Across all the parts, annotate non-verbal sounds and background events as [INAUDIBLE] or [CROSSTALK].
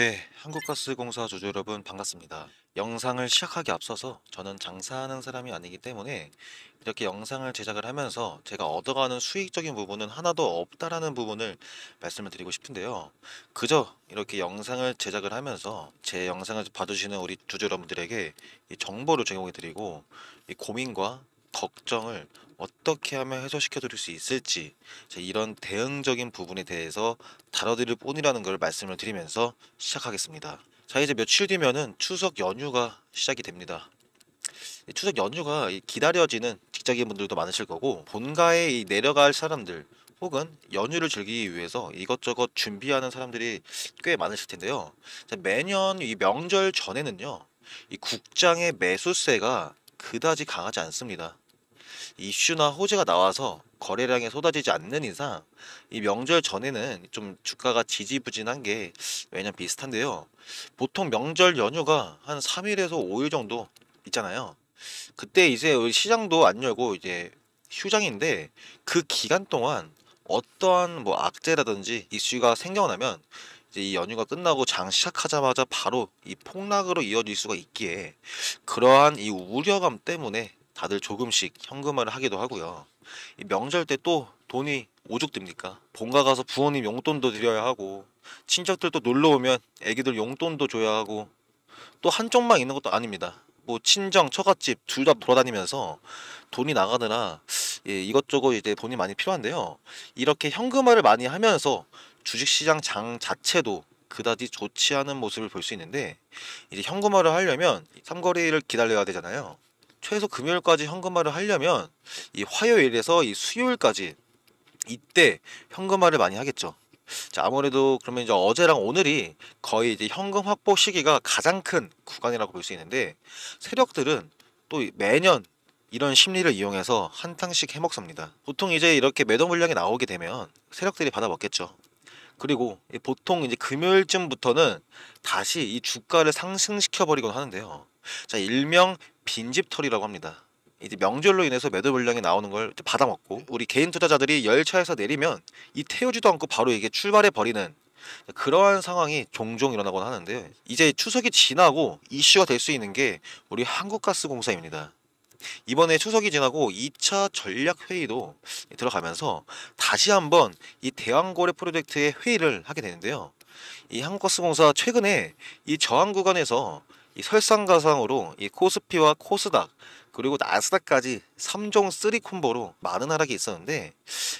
네, 한국가스공사 주주 여러분 반갑습니다. 영상을 시작하기 앞서서 저는 장사하는 사람이 아니기 때문에 이렇게 영상을 제작을 하면서 제가 얻어가는 수익적인 부분은 하나도 없다라는 부분을 말씀을 드리고 싶은데요. 그저 이렇게 영상을 제작을 하면서 제 영상을 봐주시는 우리 주주 여러분들에게 정보를 제공해 드리고 고민과 걱정을 어떻게 하면 해소시켜 드릴 수 있을지 이런 대응적인 부분에 대해서 다뤄드릴 뿐이라는 걸 말씀을 드리면서 시작하겠습니다. 자 이제 며칠 뒤면은 추석 연휴가 시작이 됩니다. 추석 연휴가 기다려지는 직장인 분들도 많으실 거고 본가에 내려갈 사람들 혹은 연휴를 즐기기 위해서 이것저것 준비하는 사람들이 꽤 많으실 텐데요. 매년 이 명절 전에는요, 이 국장의 매수세가 그다지 강하지 않습니다. 이슈나 호재가 나와서 거래량이 쏟아지지 않는 이상 이 명절 전에는 좀 주가가 지지부진한 게 매년 비슷한데요. 보통 명절 연휴가 한 3일에서 5일 정도 있잖아요. 그때 이제 시장도 안 열고 이제 휴장인데 그 기간 동안 어떠한 뭐 악재라든지 이슈가 생겨나면 이제 이 연휴가 끝나고 장 시작하자마자 바로 이 폭락으로 이어질 수가 있기에 그러한 이 우려감 때문에 다들 조금씩 현금화를 하기도 하고요. 명절 때 또 돈이 오죽됩니까? 본가 가서 부모님 용돈도 드려야 하고 친척들도 놀러 오면 애기들 용돈도 줘야 하고 또 한쪽만 있는 것도 아닙니다. 뭐 친정, 처갓집 둘 다 돌아다니면서 돈이 나가느라 예, 이것저것 이제 돈이 많이 필요한데요. 이렇게 현금화를 많이 하면서 주식시장 장 자체도 그다지 좋지 않은 모습을 볼 수 있는데 이제 현금화를 하려면 삼거리를 기다려야 되잖아요. 최소 금요일까지 현금화를 하려면 이 화요일에서 이 수요일까지 이때 현금화를 많이 하겠죠. 자, 아무래도 그러면 이제 어제랑 오늘이 거의 이제 현금 확보 시기가 가장 큰 구간이라고 볼 수 있는데 세력들은 또 매년 이런 심리를 이용해서 한탕씩 해먹습니다. 보통 이제 이렇게 매도 물량이 나오게 되면 세력들이 받아먹겠죠. 그리고 보통 이제 금요일쯤부터는 다시 이 주가를 상승시켜 버리곤 하는데요. 자, 일명 빈집털이라고 합니다. 이제 명절로 인해서 매도 물량이 나오는 걸 받아먹고 우리 개인 투자자들이 열차에서 내리면 이 태우지도 않고 바로 이게 출발해 버리는 그러한 상황이 종종 일어나곤 하는데요. 이제 추석이 지나고 이슈가 될 수 있는 게 우리 한국가스공사입니다. 이번에 추석이 지나고 2차 전략회의도 들어가면서 다시 한번 이 대왕거래 프로젝트의 회의를 하게 되는데요. 이 한국가스공사 최근에 이 저항 구간에서 이 설상가상으로 이 코스피와 코스닥 그리고 나스닥까지 3종 3 콤보로 많은 하락이 있었는데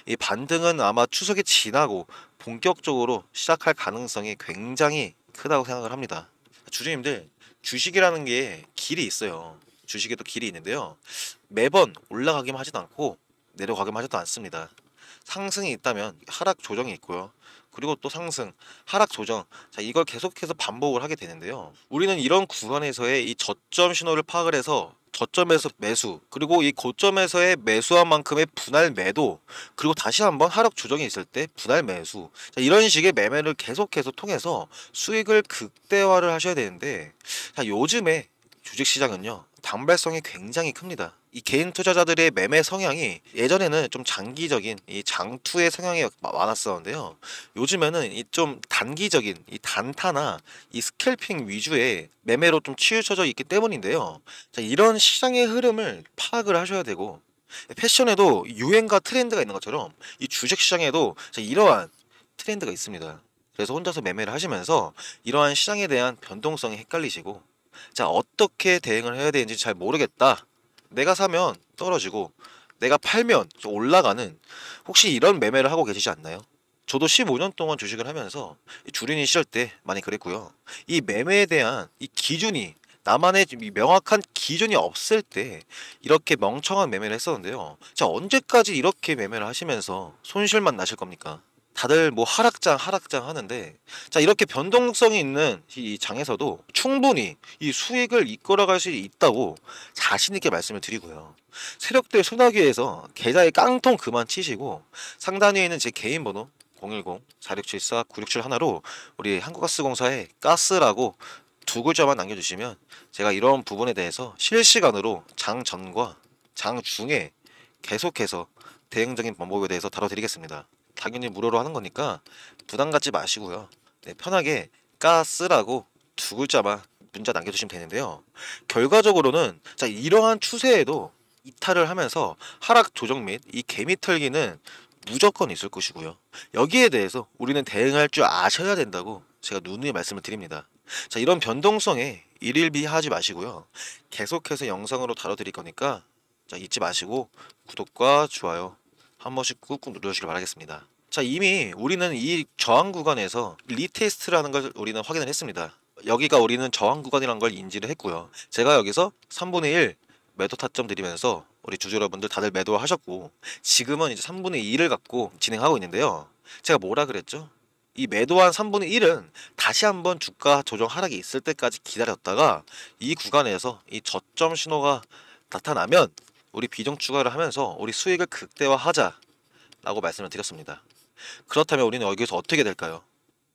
이 반등은 아마 추석이 지나고 본격적으로 시작할 가능성이 굉장히 크다고 생각을 합니다. 주주님들 주식이라는 게 길이 있어요. 주식에도 길이 있는데요. 매번 올라가기만 하지도 않고 내려가기만 하지도 않습니다. 상승이 있다면 하락 조정이 있고요. 그리고 또 상승, 하락 조정. 자, 이걸 계속해서 반복을 하게 되는데요. 우리는 이런 구간에서의 이 저점 신호를 파악을 해서 저점에서 매수, 그리고 이 고점에서의 매수한 만큼의 분할 매도, 그리고 다시 한번 하락 조정이 있을 때 분할 매수. 자, 이런 식의 매매를 계속해서 통해서 수익을 극대화를 하셔야 되는데, 자, 요즘에 주식시장은요, 단발성이 굉장히 큽니다. 이 개인 투자자들의 매매 성향이 예전에는 좀 장기적인 이 장투의 성향이 많았었는데요. 요즘에는 이 좀 단기적인 이 단타나 이 스캘핑 위주의 매매로 좀 치우쳐져 있기 때문인데요. 자, 이런 시장의 흐름을 파악을 하셔야 되고 패션에도 유행과 트렌드가 있는 것처럼 이 주식 시장에도 이러한 트렌드가 있습니다. 그래서 혼자서 매매를 하시면서 이러한 시장에 대한 변동성이 헷갈리시고 자 어떻게 대응을 해야 되는지 잘 모르겠다 내가 사면 떨어지고 내가 팔면 올라가는 혹시 이런 매매를 하고 계시지 않나요? 저도 15년 동안 주식을 하면서 주린이 시절 때 많이 그랬고요. 이 매매에 대한 이 기준이 나만의 명확한 기준이 없을 때 이렇게 멍청한 매매를 했었는데요. 자 언제까지 이렇게 매매를 하시면서 손실만 나실 겁니까? 다들 뭐 하락장 하락장 하는데 자 이렇게 변동성이 있는 이 장에서도 충분히 이 수익을 이끌어갈 수 있다고 자신 있게 말씀을 드리고요. 세력들 소나기에서 계좌에 깡통 그만 치시고 상단 위에 있는 제 개인 번호 010-4674-967 하나로 우리 한국가스공사에 가스라고 두 글자만 남겨주시면 제가 이런 부분에 대해서 실시간으로 장 전과 장 중에 계속해서 대응적인 방법에 대해서 다뤄드리겠습니다. 당연히 무료로 하는 거니까 부담 갖지 마시고요. 네, 편하게 가스라고 두 글자만 문자 남겨주시면 되는데요. 결과적으로는 자 이러한 추세에도 이탈을 하면서 하락 조정 및 이 개미 털기는 무조건 있을 것이고요. 여기에 대해서 우리는 대응할 줄 아셔야 된다고 제가 누누이 말씀을 드립니다. 자 이런 변동성에 일일비하지 마시고요. 계속해서 영상으로 다뤄드릴 거니까 자 잊지 마시고 구독과 좋아요 한 번씩 꾹꾹 눌러주시길 바라겠습니다. 자 이미 우리는 이 저항 구간에서 리테스트라는 걸 우리는 확인을 했습니다. 여기가 우리는 저항 구간이라는 걸 인지를 했고요. 제가 여기서 3분의 1 매도 타점 드리면서 우리 주주 여러분들 다들 매도하셨고 지금은 이제 3분의 2를 갖고 진행하고 있는데요. 제가 뭐라 그랬죠? 이 매도한 3분의 1은 다시 한번 주가 조정 하락이 있을 때까지 기다렸다가 이 구간에서 이 저점 신호가 나타나면 우리 비정 추가를 하면서 우리 수익을 극대화하자라고 말씀을 드렸습니다. 그렇다면 우리는 여기에서 어떻게 될까요?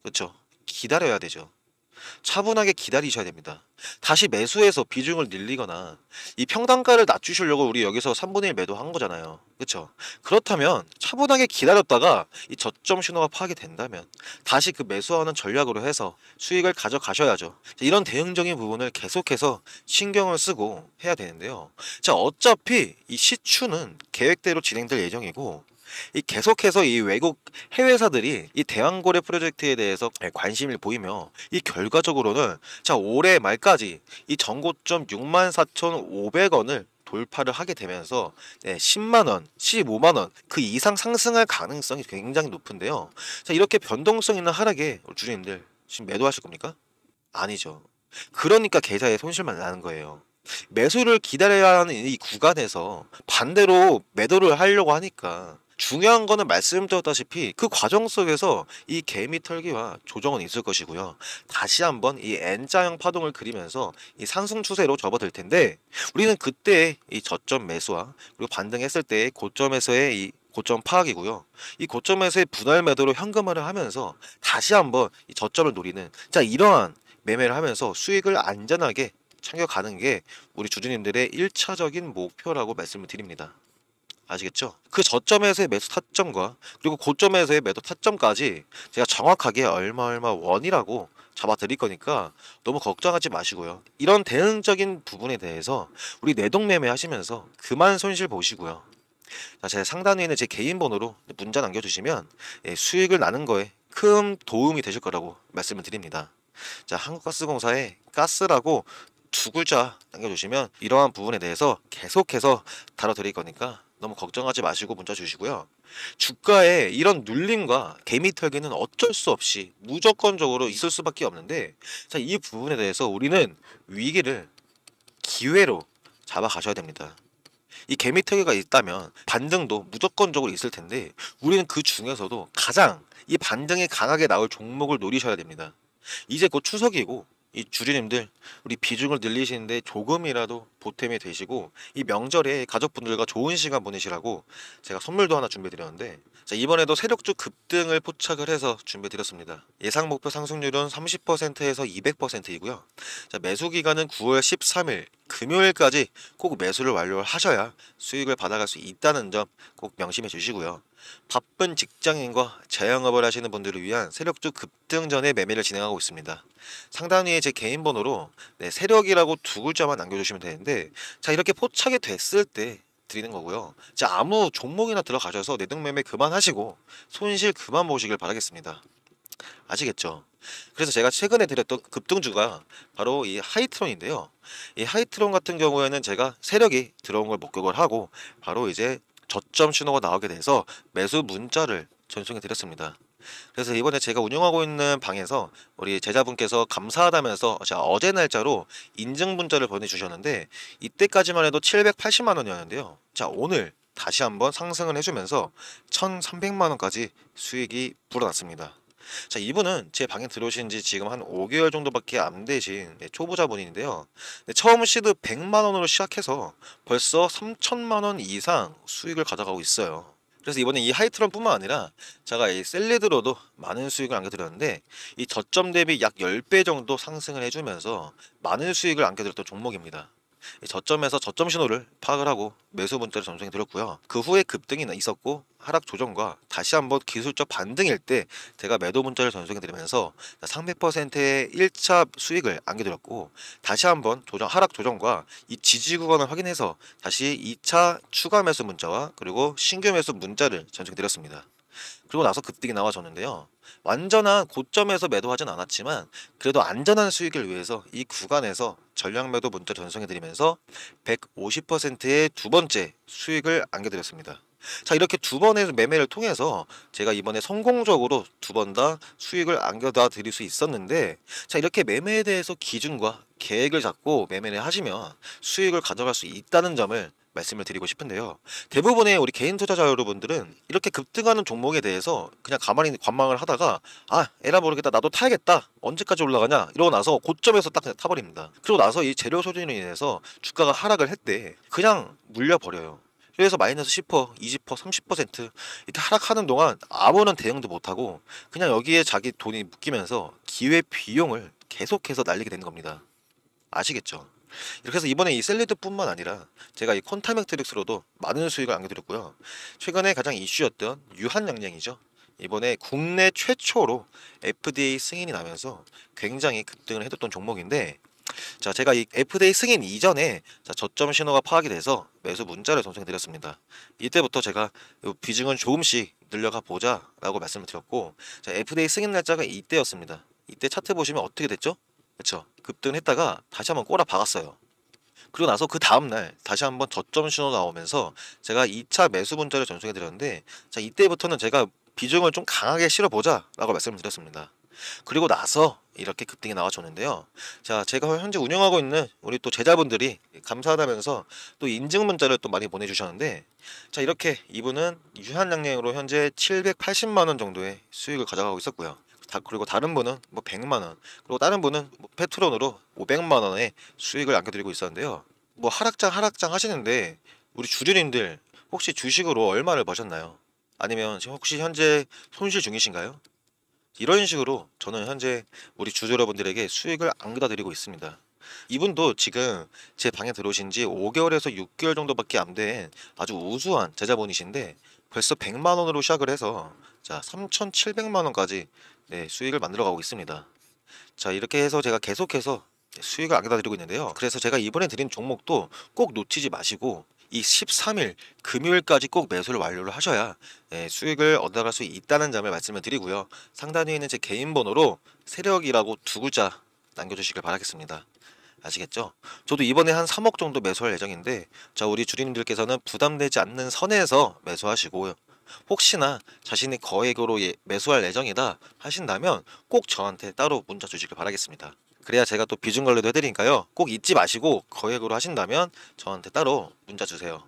그렇죠. 기다려야 되죠. 차분하게 기다리셔야 됩니다. 다시 매수해서 비중을 늘리거나 이 평단가를 낮추시려고 우리 여기서 3분의 1 매도한 거잖아요. 그렇죠? 그렇다면 차분하게 기다렸다가 이 저점 신호가 파악이된다면 다시 그 매수하는 전략으로 해서 수익을 가져가셔야죠. 이런 대응적인 부분을 계속해서 신경을 쓰고 해야 되는데요. 자, 어차피 이 시추는 계획대로 진행될 예정이고 이 계속해서 이 외국 해외사들이 이 대왕고래 프로젝트에 대해서 예, 관심을 보이며 이 결과적으로는 자 올해 말까지 이 전고점 64,500원을 돌파를 하게 되면서 10만원, 15만원 그 이상 상승할 가능성이 굉장히 높은데요. 자 이렇게 변동성 있는 하락에 주주님들 지금 매도하실 겁니까? 아니죠. 그러니까 계좌에 손실만 나는 거예요. 매수를 기다려야 하는 이 구간에서 반대로 매도를 하려고 하니까 중요한 거는 말씀드렸다시피 그 과정 속에서 이 개미 털기와 조정은 있을 것이고요. 다시 한번 이 N자형 파동을 그리면서 이 상승 추세로 접어들 텐데 우리는 그때 이 저점 매수와 그리고 반등했을 때의 고점에서의 이 고점 파악이고요. 이 고점에서의 분할 매도로 현금화를 하면서 다시 한번 이 저점을 노리는 자 이러한 매매를 하면서 수익을 안전하게 챙겨가는 게 우리 주주님들의 1차적인 목표라고 말씀을 드립니다. 아시겠죠? 그 저점에서의 매수 타점과 그리고 고점에서의 매도 타점까지 제가 정확하게 얼마 얼마 원이라고 잡아드릴 거니까 너무 걱정하지 마시고요. 이런 대응적인 부분에 대해서 우리 내동매매 하시면서 그만 손실 보시고요. 자, 제 상단 위에 는제 개인 번호로 문자 남겨주시면 예, 수익을 나는 거에 큰 도움이 되실 거라고 말씀을 드립니다. 자, 한국가스공사에 가스라고 두 글자 남겨주시면 이러한 부분에 대해서 계속해서 다뤄드릴 거니까 너무 걱정하지 마시고 문자 주시고요. 주가에 이런 눌림과 개미털기는 어쩔 수 없이 무조건적으로 있을 수밖에 없는데 자, 이 부분에 대해서 우리는 위기를 기회로 잡아 가셔야 됩니다. 이 개미털기가 있다면 반등도 무조건적으로 있을 텐데 우리는 그 중에서도 가장 이 반등이 강하게 나올 종목을 노리셔야 됩니다. 이제 곧 추석이고 이주리님들 우리 비중을 늘리시는데 조금이라도 보탬이 되시고 이 명절에 가족분들과 좋은 시간 보내시라고 제가 선물도 하나 준비드렸는데 자, 이번에도 세력주 급등을 포착을 해서 준비드렸습니다. 예상 목표 상승률은 30%에서 200%이고요. 자, 매수 기간은 9월 13일 금요일까지 꼭 매수를 완료하셔야 수익을 받아갈 수 있다는 점 꼭 명심해 주시고요. 바쁜 직장인과 자영업을 하시는 분들을 위한 세력주 급등 전에 매매를 진행하고 있습니다. 상단 위에 제 개인 번호로 네, 세력이라고 두 글자만 남겨주시면 되는데 자 이렇게 포착이 됐을 때 드리는 거고요. 자 아무 종목이나 들어가셔서 내등매매 그만하시고 손실 그만 보시길 바라겠습니다. 아시겠죠? 그래서 제가 최근에 드렸던 급등주가 바로 이 하이트론인데요. 이 하이트론 같은 경우에는 제가 세력이 들어온 걸 목격을 하고 바로 이제 저점 신호가 나오게 돼서 매수 문자를 전송해 드렸습니다. 그래서 이번에 제가 운영하고 있는 방에서 우리 제자분께서 감사하다면서 어제 날짜로 인증 문자를 보내주셨는데 이때까지만 해도 780만 원이었는데요. 자 오늘 다시 한번 상승을 해주면서 1,300만 원까지 수익이 불어났습니다. 자, 이분은 제 방에 들어오신 지 지금 한 5개월 정도밖에 안 되신 네, 초보자분인데요. 네, 처음 시드 100만원으로 시작해서 벌써 3천만원 이상 수익을 가져가고 있어요. 그래서 이번에 이 하이트런뿐만 아니라 제가 이 셀리드로도 많은 수익을 안겨드렸는데 이 저점 대비 약 10배 정도 상승을 해주면서 많은 수익을 안겨드렸던 종목입니다. 저점에서 저점 신호를 파악을 하고 매수 문자를 전송해 드렸고요. 그 후에 급등이 있었고 하락 조정과 다시 한번 기술적 반등일 때 제가 매도 문자를 전송해 드리면서 300%의 1차 수익을 안겨드렸고 다시 한번 조정 하락 조정과 이 지지 구간을 확인해서 다시 2차 추가 매수 문자와 그리고 신규 매수 문자를 전송해 드렸습니다. 그리고 나서 급등이 나와줬는데요. 완전한 고점에서 매도하진 않았지만 그래도 안전한 수익을 위해서 이 구간에서 전량 매도 문자 전송해드리면서 150%의 두 번째 수익을 안겨드렸습니다. 자 이렇게 두 번의 매매를 통해서 제가 이번에 성공적으로 두 번 다 수익을 안겨다 드릴 수 있었는데 자 이렇게 매매에 대해서 기준과 계획을 잡고 매매를 하시면 수익을 가져갈 수 있다는 점을 말씀을 드리고 싶은데요. 대부분의 우리 개인 투자자 여러분들은 이렇게 급등하는 종목에 대해서 그냥 가만히 관망을 하다가 아 에라 모르겠다 나도 타야겠다 언제까지 올라가냐 이러고 나서 고점에서 딱 그냥 타버립니다. 그러고 나서 이 재료 소진으로 인해서 주가가 하락을 했대 그냥 물려버려요. 그래서 마이너스 10% 20% 30% 이렇게 하락하는 동안 아무런 대응도 못하고 그냥 여기에 자기 돈이 묶이면서 기회 비용을 계속해서 날리게 되는 겁니다. 아시겠죠? 이렇게 해서 이번에 이 셀리드뿐만 아니라 제가 이 콘타맥트릭스로도 많은 수익을 안겨드렸고요. 최근에 가장 이슈였던 유한양량이죠. 이번에 국내 최초로 FDA 승인이 나면서 굉장히 급등을 해뒀던 종목인데 자 제가 이 FDA 승인 이전에 자, 저점 신호가 파악이 돼서 매수 문자를 전송해드렸습니다. 이때부터 제가 비중은 조금씩 늘려가 보자라고 말씀을 드렸고 자, FDA 승인 날짜가 이때였습니다. 이때 차트 보시면 어떻게 됐죠? 그렇죠. 급등했다가 다시 한번 꼬라 박았어요. 그리고 나서 그 다음날 다시 한번 저점 신호 나오면서 제가 2차 매수 문자를 전송해 드렸는데 자 이때부터는 제가 비중을 좀 강하게 실어보자 라고 말씀을 드렸습니다. 그리고 나서 이렇게 급등이 나와줬는데요. 자, 제가 현재 운영하고 있는 우리 또 제자분들이 감사하다면서 또 인증 문자를 또 많이 보내주셨는데, 자, 이렇게 이분은 유한 양량으로 현재 780만원 정도의 수익을 가져가고 있었고요. 다 그리고 다른 분은 뭐 100만 원 그리고 다른 분은 뭐 페트론으로 500만 원의 수익을 안겨드리고 있었는데요. 뭐 하락장 하락장 하시는데 우리 주주님들 혹시 주식으로 얼마를 버셨나요? 아니면 지금 혹시 현재 손실 중이신가요? 이런 식으로 저는 현재 우리 주주 여러분들에게 수익을 안겨다 드리고 있습니다. 이분도 지금 제 방에 들어오신 지 5개월에서 6개월 정도밖에 안 된 아주 우수한 제자분이신데 벌써 100만 원으로 시작을 해서 자 3,700만원까지 네, 수익을 만들어가고 있습니다 자 이렇게 해서 제가 계속해서 수익을 아겨다 드리고 있는데요 그래서 제가 이번에 드린 종목도 꼭 놓치지 마시고 이 13일 금요일까지 꼭 매수를 완료를 하셔야 예, 수익을 얻어갈 수 있다는 점을 말씀을 드리고요. 상단 위에 있는 제 개인 번호로 세력이라고 두 글자 남겨주시길 바라겠습니다. 아시겠죠? 저도 이번에 한 3억 정도 매수할 예정인데 자 우리 주린님들께서는 부담되지 않는 선에서 매수하시고 요 혹시나 자신이 거액으로 예, 매수할 예정이다 하신다면 꼭 저한테 따로 문자 주시길 바라겠습니다. 그래야 제가 또 비중 관리도 해드리니까요. 꼭 잊지 마시고 거액으로 하신다면 저한테 따로 문자 주세요.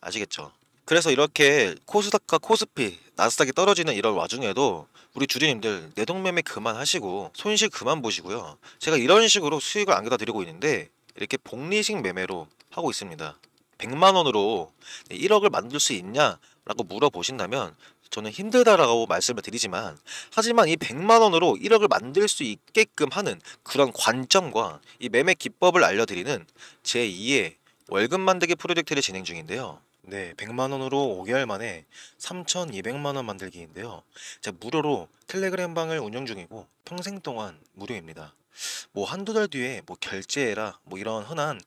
아시겠죠? 그래서 이렇게 코스닥과 코스피, 나스닥이 떨어지는 이런 와중에도 우리 주주님들 내동매매 그만하시고 손실 그만 보시고요. 제가 이런 식으로 수익을 안겨다 드리고 있는데 이렇게 복리식 매매로 하고 있습니다. 100만원으로 1억을 만들 수 있냐 라고 물어보신다면 저는 힘들다라고 말씀을 드리지만 하지만 이 100만 원으로 1억을 만들 수 있게끔 하는 그런 관점과 이 매매 기법을 알려드리는 제2의 월급 만들기 프로젝트를 진행 중인데요. 네, 100만 원으로 5개월 만에 3,200만 원 만들기인데요. 제가 무료로 텔레그램 방을 운영 중이고 평생 동안 무료입니다. 뭐 한두 달 뒤에 뭐 결제해라 뭐 이런 흔한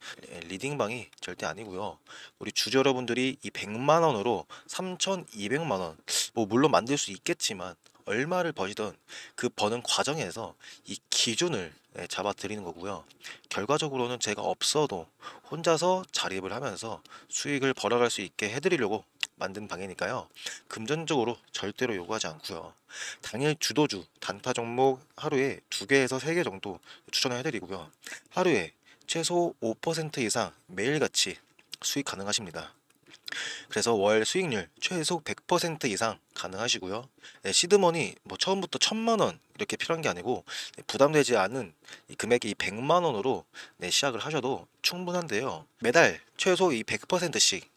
리딩방이 절대 아니고요. 우리 주주 여러분들이 이 100만 원으로 3,200만 원 뭐 물론 만들 수 있겠지만 얼마를 버시던 그 버는 과정에서 이 기준을 예, 잡아 드리는 거고요. 결과적으로는 제가 없어도 혼자서 자립을 하면서 수익을 벌어갈 수 있게 해드리려고 만든 방이니까요 금전적으로 절대로 요구하지 않고요. 당일 주도주 단타 종목 하루에 두개에서세 개 정도 추천을 해드리고요. 하루에 최소 5% 이상 매일같이 수익 가능하십니다. 그래서 월 수익률 최소 100% 이상 가능하시고요. 네, 시드머니 뭐 처음부터 천만 원 이렇게 필요한 게 아니고 네, 부담되지 않은 이 금액이 이 100만 원으로 네, 시작을 하셔도 충분한데요. 매달 최소 이 100%씩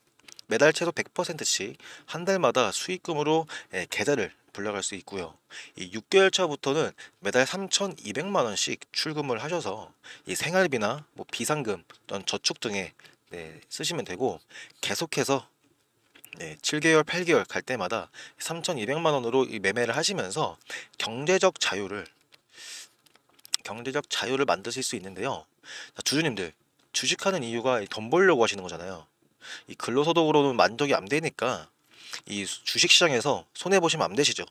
매달 최소 100%씩 한 달마다 수익금으로 예, 계좌를 불러갈 수 있고요. 이 6개월 차부터는 매달 3,200만 원씩 출금을 하셔서 이 생활비나 뭐 비상금, 저축 등에 네, 쓰시면 되고 계속해서 네, 7개월, 8개월 갈 때마다 3,200만 원으로 이 매매를 하시면서 경제적 자유를 경제적 자유를 만드실 수 있는데요. 자, 주주님들 주식하는 이유가 돈 벌려고 하시는 거잖아요. 이 근로소득으로는 만족이 안 되니까 이 주식시장에서 손해 보시면 안 되시죠.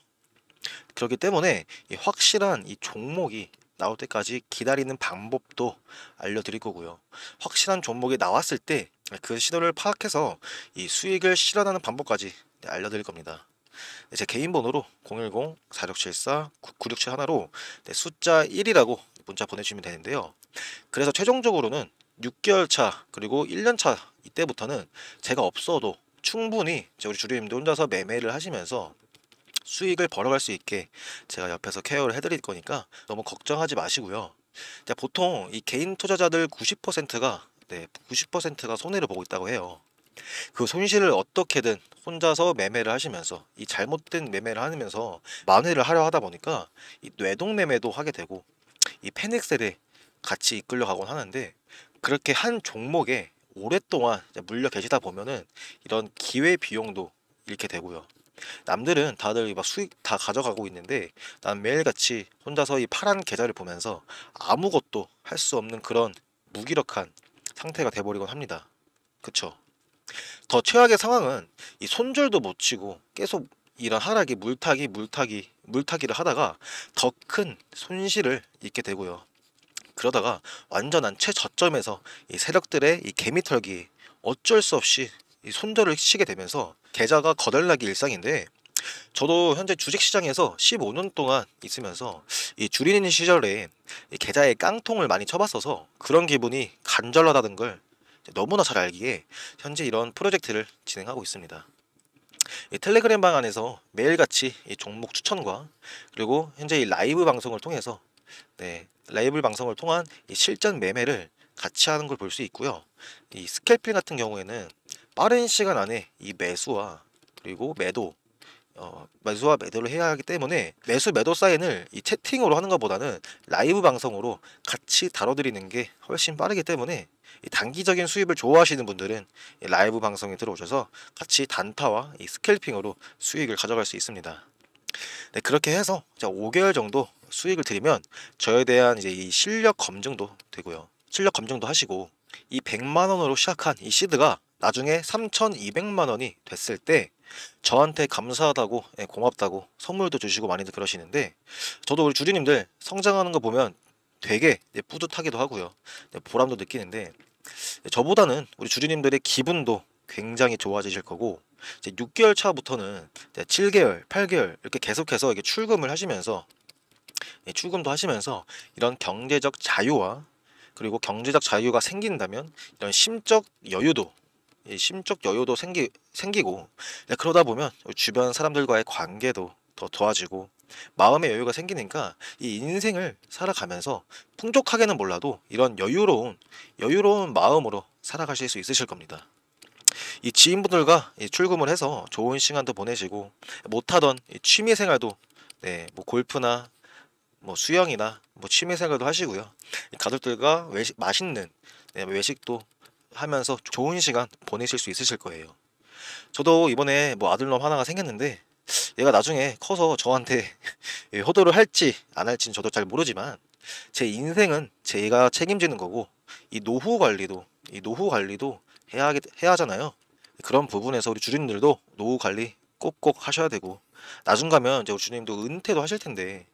그렇기 때문에 이 확실한 이 종목이 나올 때까지 기다리는 방법도 알려드릴 거고요. 확실한 종목이 나왔을 때 그 시도를 파악해서 이 수익을 실현하는 방법까지 네, 알려드릴 겁니다. 네, 제 개인 번호로 010-4674-9967 하나로 네, 숫자 1이라고 문자 보내주시면 되는데요. 그래서 최종적으로는 6개월 차 그리고 1년 차 이때부터는 제가 없어도 충분히 우리 주류님도 혼자서 매매를 하시면서 수익을 벌어갈 수 있게 제가 옆에서 케어를 해드릴 거니까 너무 걱정하지 마시고요. 보통 이 개인 투자자들 90%가 네, 90%가 손해를 보고 있다고 해요. 그 손실을 어떻게든 혼자서 매매를 하시면서 이 잘못된 매매를 하면서 만회를 하려 하다 보니까 이 뇌동 매매도 하게 되고 이 패닉셀에 같이 이끌려가곤 하는데 그렇게 한 종목에 오랫동안 물려 계시다 보면은 이런 기회 비용도 잃게 되고요. 남들은 다들 막 수익 다 가져가고 있는데 난 매일같이 혼자서 이 파란 계좌를 보면서 아무것도 할 수 없는 그런 무기력한 상태가 돼버리곤 합니다. 그쵸? 더 최악의 상황은 이 손절도 못 치고 계속 이런 하락이 물타기 물타기 물타기를 하다가 더 큰 손실을 입게 되고요. 그러다가 완전한 최저점에서 이 세력들의 이 개미털기 어쩔 수 없이 이 손절을 치게 되면서 계좌가 거덜나기 일상인데 저도 현재 주식시장에서 15년 동안 있으면서 이 주린이 시절에 이 계좌에 깡통을 많이 쳐봤어서 그런 기분이 간절하다는 걸 너무나 잘 알기에 현재 이런 프로젝트를 진행하고 있습니다. 텔레그램 방 안에서 매일같이 종목 추천과 그리고 현재 이 라이브 방송을 통해서 네, 라이브 방송을 통한 실전 매매를 같이 하는 걸 볼 수 있고요. 이 스캘핑 같은 경우에는 빠른 시간 안에 이 매수와 그리고 매도 어, 매수와 매도를 해야 하기 때문에 매수 매도 사인을 이 채팅으로 하는 것보다는 라이브 방송으로 같이 다뤄드리는 게 훨씬 빠르기 때문에 단기적인 수입을 좋아하시는 분들은 라이브 방송에 들어오셔서 같이 단타와 이 스캘핑으로 수익을 가져갈 수 있습니다. 네, 그렇게 해서 5개월 정도 수익을 드리면 저에 대한 이제 이 실력 검증도 되고요. 실력 검증도 하시고 이 100만 원으로 시작한 이 시드가 나중에 3,200만 원이 됐을 때 저한테 감사하다고 예, 고맙다고 선물도 주시고 많이들 그러시는데 저도 우리 주주님들 성장하는 거 보면 되게 뿌듯하기도 하고요. 보람도 느끼는데 저보다는 우리 주주님들의 기분도 굉장히 좋아지실 거고 이제 6개월 차부터는 7개월, 8개월 이렇게 계속해서 이게 출금을 하시면서 예, 출금도 하시면서 이런 경제적 자유와 그리고 경제적 자유가 생긴다면 이런 심적 여유도 예, 심적 여유도 생기, 생기고 네, 그러다 보면 주변 사람들과의 관계도 더 좋아지고 마음의 여유가 생기니까 이 인생을 살아가면서 풍족하게는 몰라도 이런 여유로운 여유로운 마음으로 살아가실 수 있으실 겁니다. 이 지인분들과 출금을 해서 좋은 시간도 보내시고 못하던 취미 생활도 네, 뭐 골프나 뭐 수영이나 뭐 취미생활도 하시고요. 가족들과 외식, 맛있는 네, 외식도 하면서 좋은 시간 보내실 수 있으실 거예요. 저도 이번에 뭐 아들놈 하나가 생겼는데 얘가 나중에 커서 저한테 호도를 [LAUGHS] 예, 할지 안 할지는 저도 잘 모르지만 제 인생은 제가 책임지는 거고 이 노후 관리도 이 노후 관리도 해야 해야 하잖아요. 그런 부분에서 우리 주님들도 노후 관리 꼭꼭 하셔야 되고 나중 가면 이제 우리 주님도 은퇴도 하실 텐데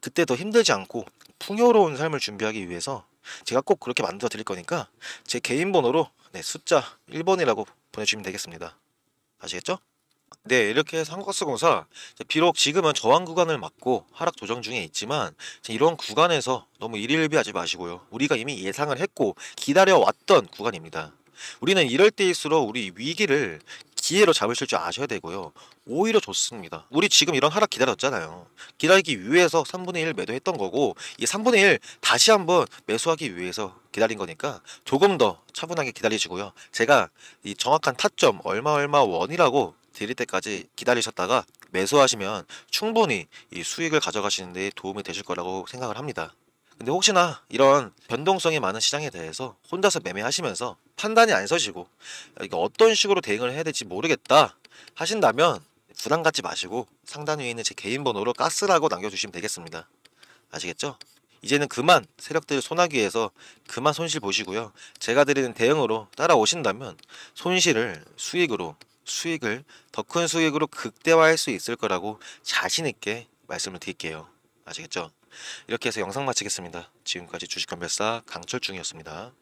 그때 더 힘들지 않고 풍요로운 삶을 준비하기 위해서 제가 꼭 그렇게 만들어 드릴 거니까 제 개인 번호로 네, 숫자 1번이라고 보내주시면 되겠습니다. 아시겠죠? 네, 이렇게 해서 한국가스 공사 비록 지금은 저항 구간을 막고 하락 조정 중에 있지만 이런 구간에서 너무 일일비하지 마시고요. 우리가 이미 예상을 했고 기다려왔던 구간입니다. 우리는 이럴 때일수록 우리 위기를 기회로 잡으실 줄 아셔야 되고요. 오히려 좋습니다. 우리 지금 이런 하락 기다렸잖아요. 기다리기 위해서 3분의 1 매도했던 거고 이 3분의 1 다시 한번 매수하기 위해서 기다린 거니까 조금 더 차분하게 기다리시고요. 제가 이 정확한 타점 얼마 얼마 원이라고 드릴 때까지 기다리셨다가 매수하시면 충분히 이 수익을 가져가시는 데 도움이 되실 거라고 생각을 합니다. 근데 혹시나 이런 변동성이 많은 시장에 대해서 혼자서 매매하시면서 판단이 안 서시고 이게 어떤 식으로 대응을 해야 될지 모르겠다 하신다면 부담 갖지 마시고 상단 위에 있는 제 개인 번호로 가스라고 남겨주시면 되겠습니다. 아시겠죠? 이제는 그만 세력들 손아귀에서 그만 손실 보시고요. 제가 드리는 대응으로 따라오신다면 손실을 수익으로 수익을 더 큰 수익으로 극대화할 수 있을 거라고 자신있게 말씀을 드릴게요. 아시겠죠? 이렇게 해서 영상 마치겠습니다. 지금까지 주식감별사 강철중이었습니다.